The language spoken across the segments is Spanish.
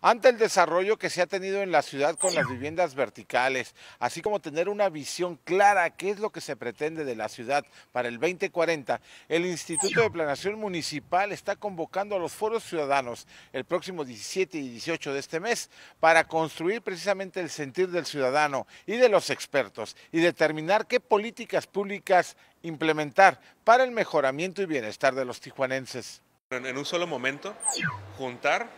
Ante el desarrollo que se ha tenido en la ciudad con las viviendas verticales, así como tener una visión clara qué es lo que se pretende de la ciudad para el 2040, el Instituto de Planación Municipal está convocando a los foros ciudadanos el próximo 17 y 18 de este mes para construir precisamente el sentir del ciudadano y de los expertos y determinar qué políticas públicas implementar para el mejoramiento y bienestar de los tijuanenses. En un solo momento, juntar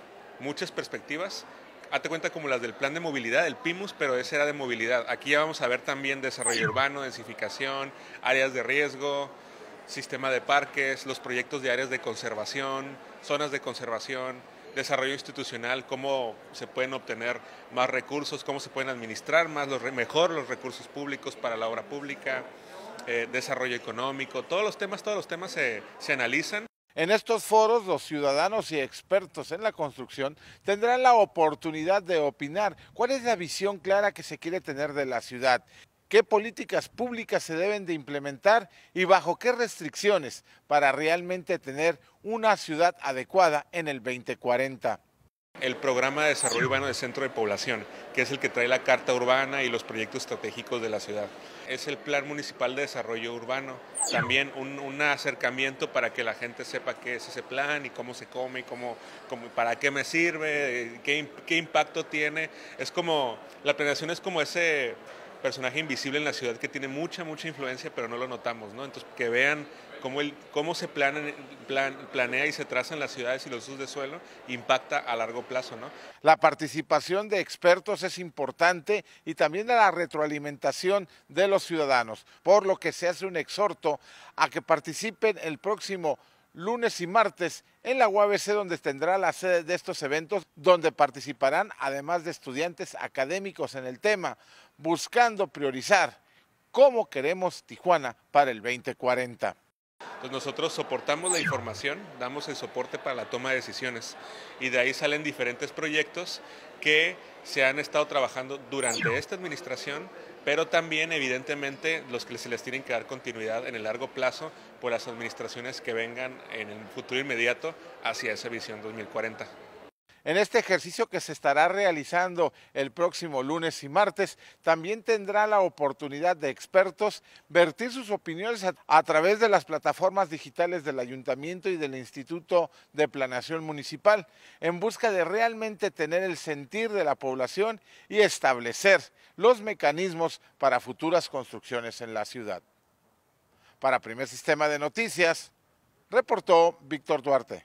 muchas perspectivas. Hazte cuenta como las del plan de movilidad, el PIMUS, pero ese era de movilidad. Aquí ya vamos a ver también desarrollo urbano, densificación, áreas de riesgo, sistema de parques, los proyectos de áreas de conservación, zonas de conservación, desarrollo institucional, cómo se pueden obtener más recursos, cómo se pueden administrar más los, mejor los recursos públicos para la obra pública, eh, desarrollo económico, todos los temas, todos los temas se, se analizan en estos foros, los ciudadanos y expertos en la construcción tendrán la oportunidad de opinar cuál es la visión clara que se quiere tener de la ciudad, qué políticas públicas se deben de implementar y bajo qué restricciones para realmente tener una ciudad adecuada en el 2040. El programa de desarrollo urbano del centro de población, que es el que trae la carta urbana y los proyectos estratégicos de la ciudad. Es el plan municipal de desarrollo urbano, también un, acercamiento para que la gente sepa qué es ese plan y cómo se come, y cómo, para qué me sirve, qué, qué impacto tiene. Es como, la planeación es como ese personaje invisible en la ciudad que tiene mucha, mucha influencia, pero no lo notamos, ¿no? Entonces, que vean cómo, el, cómo se planea y se trazan las ciudades y los usos de suelo, impacta a largo plazo, ¿no? La participación de expertos es importante y también de la retroalimentación de los ciudadanos, por lo que se hace un exhorto a que participen el próximo lunes y martes en la UABC, donde tendrá la sede de estos eventos, donde participarán además de estudiantes académicos en el tema, buscando priorizar cómo queremos Tijuana para el 2040. Pues nosotros soportamos la información, damos el soporte para la toma de decisiones y de ahí salen diferentes proyectos que se han estado trabajando durante esta administración pero también evidentemente los que se les tienen que dar continuidad en el largo plazo por las administraciones que vengan en el futuro inmediato hacia esa visión 2040. En este ejercicio que se estará realizando el próximo lunes y martes, también tendrá la oportunidad de expertos vertir sus opiniones a, través de las plataformas digitales del ayuntamiento y del Instituto de Planación Municipal, en busca de realmente tener el sentir de la población y establecer los mecanismos para futuras construcciones en la ciudad. Para Primer Sistema de Noticias, reportó Víctor Duarte.